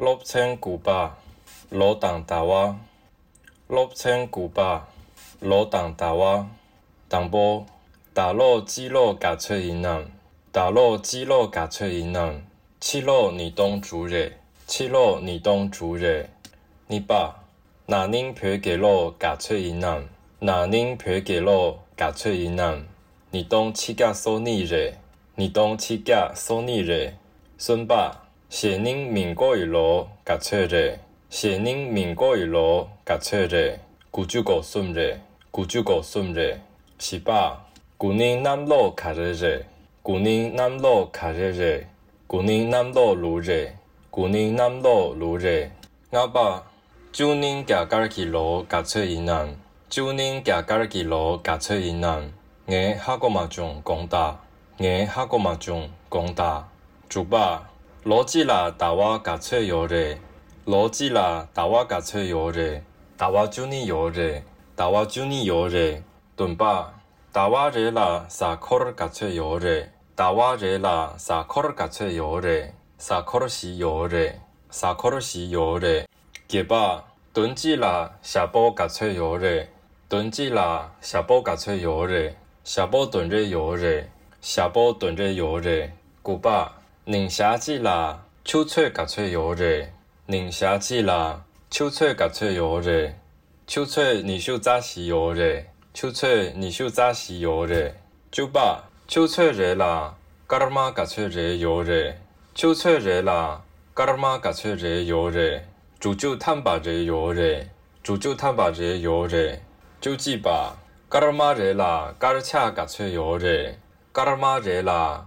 六千古巴罗动打瓦，六千古巴罗动打瓦。同胞，打落肌肉噶撮银人，打落肌肉噶撮银人。七落你东主热，七落你东主热。你爸，哪宁陪给落噶撮银人，哪宁陪给落噶撮银人。你东七假收你惹，你东七假收你惹，孙爸。是恁民国一路甲找者，是恁民国一路甲找者，古久个顺者，古久个顺者，是吧？旧年南路卡热热，旧年南路卡热热，旧年南路愈热，旧年南路愈热。八把，旧年举家去路甲找伊南，旧年举家去路甲找伊南，硬哈个嘛种讲大，硬哈个嘛种讲大。主爸。罗吉啦，达瓦甲撮摇热，罗吉啦，达瓦甲撮摇热，达瓦叫尼摇热，达瓦叫尼摇热，顿吧，达瓦热拉萨口尔嘎撮摇热，达瓦热拉萨口尔嘎撮摇热，萨口尔西摇热，萨口尔西摇热，给吧，顿吉啦，下步嘎撮摇热，顿吉啦，下步嘎撮摇热，下步蹲着摇热，下步蹲着摇热，古巴。宁夏季啦，秋搓甲脆药热；宁夏季啦，秋搓甲搓药热；秋搓你秀扎西药热，秋搓你秀扎西药热。酒吧，秋搓热啦，嘎达妈甲搓热药热；秋搓热啦，嘎达妈甲搓热药热。煮酒烫吧热药热，煮酒烫吧热药热。酒几把，嘎达妈热啦，嘎达恰甲搓药热，嘎达妈热啦。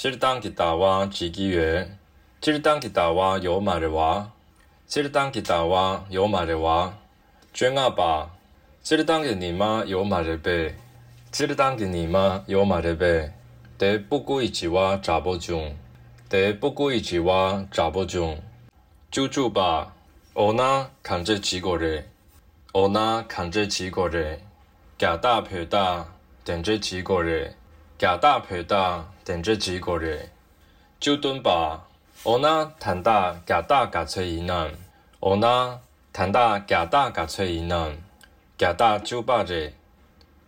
七里当给大王几个月；七里当给大王有买的娃；七里当给大王有买的娃。转阿爸，七里当给你妈有买的呗？七里当给你妈有买的呗？得不过一句话，咋不中？得不过一句话，咋不中？九九吧！阿那看着几个人，阿那看着几个人。家大陪大，等着几个人，家大陪大。等着几个月，就蹲吧，我拿摊大加大嘎脆一难，我拿摊大加大嘎脆一难，加大就百日，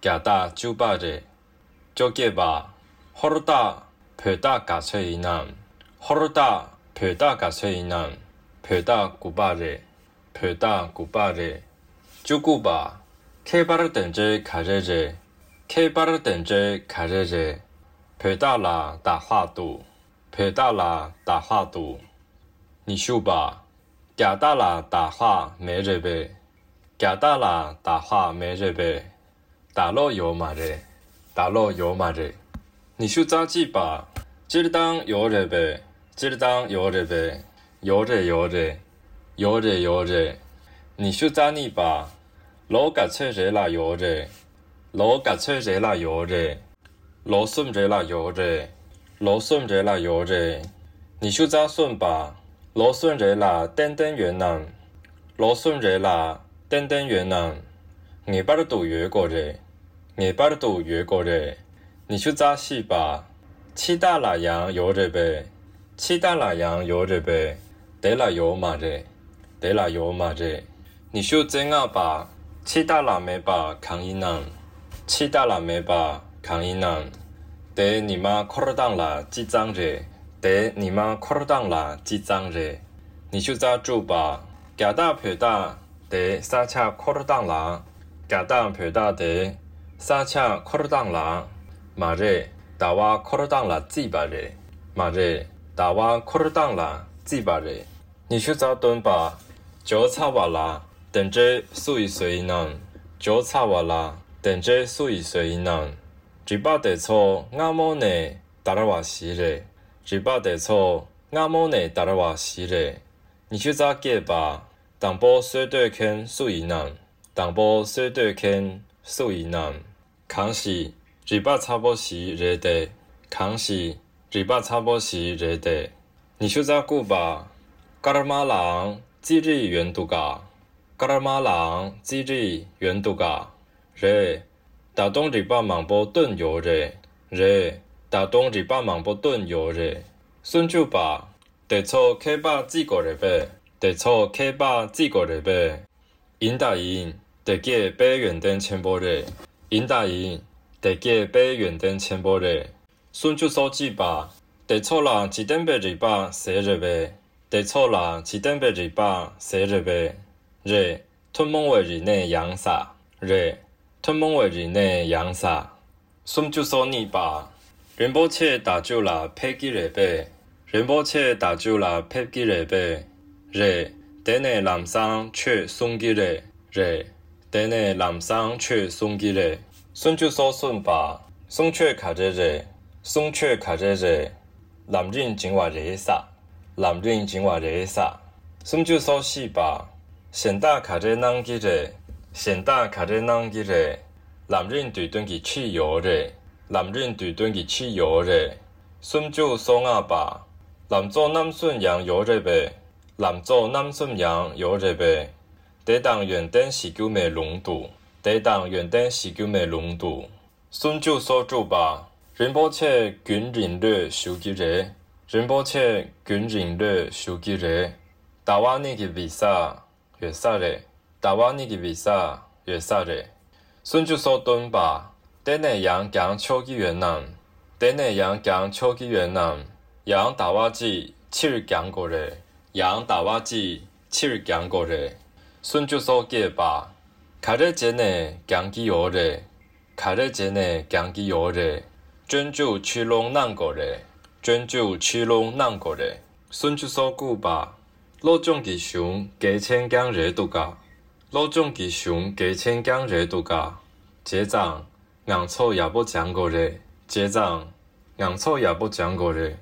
加大就百日，就给吧，好了大，陪大嘎脆一难，好了大，陪大嘎脆一难，陪大古巴日，陪大古巴日，就古吧，开巴等着开日这，开巴等着开日日。陪到啦，打话赌，陪到啦，打话赌，你说吧，假到啦，打话没着呗，假到啦，打话没着呗，打路有买着，打路有买着，你说咋子吧，只当有着呗，只当有着呗，有着有着，有着有着，你说咋你吧，老干脆谁啦有着，老干脆谁啦有着。老酸热啦，油热！老酸热啦，油热！你说咋算吧，老酸热啦，等等越南，老酸热啦，等等越南，廿八都越个热，把八都越过热！你出咋洗吧，七大啦阳油热呗，七大啦阳油热呗，得啦油麻着，得啦油麻着！你说怎样吧，七大啦没吧，抗议难，七大啦没吧。康伊人，得你妈块度当啦，几脏热！得你妈块度当啦，几脏热！你去早住吧，呷蛋配大得三餐块度当啦，呷蛋配大得三餐块度当啦。马热，大瓦块度当啦几把热，马热，大瓦块度当啦几把热。你去早蹲吧，脚臭瓦啦，等着属一随伊人，脚臭瓦啦，等着属一随伊人。嘴巴得错阿莫呢？达拉瓦西嘞，嘴巴得错阿莫呢？达拉瓦西嘞，你去咋给吧？淡薄水对坑数一难，淡薄水对坑数一难。康熙嘴巴差不多热的，康熙嘴巴差不多热的。你去咋古吧？噶拉玛朗几日远度噶？噶拉玛朗几日远度噶？热。大东日本忙波顿又热热，大东日巴忙波顿又热。顺就把得初 K 八几个来买，得初 K 八几个来买。因答应，得给百元等全波的，因答应，得给百元等全波的。伸就手指吧，得初人一点八二百写入去，得初人一点八二百写入去。热，吞梦为人内扬沙热。出门外去那养啥？孙就收你吧。仁波切大酒了配吉日白？仁波切大酒了配吉日白？热，等那男桑娶送几日？热，等那南桑却送吉日？孙就说孙吧。送车卡在在，送车开在在。男人真话热啥？男人真话热啥？孙就说四吧。先打卡在那吉日。现在开始啷个嘞，男人对顿去吃药热，男人对顿去吃药热。顺手刷吧，男左男顺，羊药热呗，男左男顺，羊药热呗。得当原点是九米浓度，得当原点是九米浓度。顺手刷下吧，人把车军人类收集热，人把车军人类收集热。大碗你去为啥，为啥嘞？大瓦尼的比赛月啥嘞？顺就说蹲吧，店内阳羊秋季越南，店内阳羊秋季越南，阳大瓦子七日强过的，阳大瓦子七日强过的，顺就说给吧，卡勒真呢强基奥的，卡勒真呢强基奥的，泉州去弄南过的，泉州去弄南过的，顺就所过吧，老蒋的熊给千强热度高。老总吉祥，加千江热度加，结账，硬草也不讲过热，结账，硬草也不讲过热。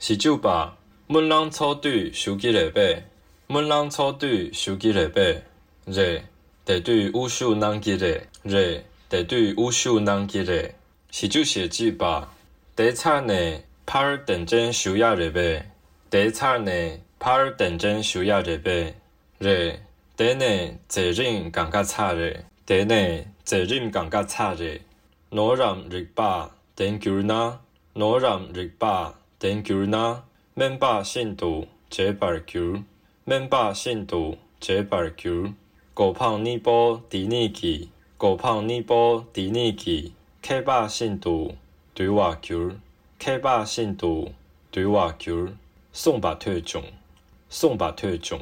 是九吧，门廊草堆收机里百，门廊草堆收机里百。热，地对乌秀难记热？热，地对乌秀难记热？是九写几吧，地产呢，拍尔等真收亚里百，地产呢，拍尔等真收亚里百。热。第呢，责任感觉差着。第呢，责任感觉差着。诺让日把等久呢？诺让日把等久呢？免把进度接排球，免把进度接排球。高胖尼波迪尼基，高胖尼波迪尼基。开巴进度对话球，开巴进度对话球。送把退中，送把退中。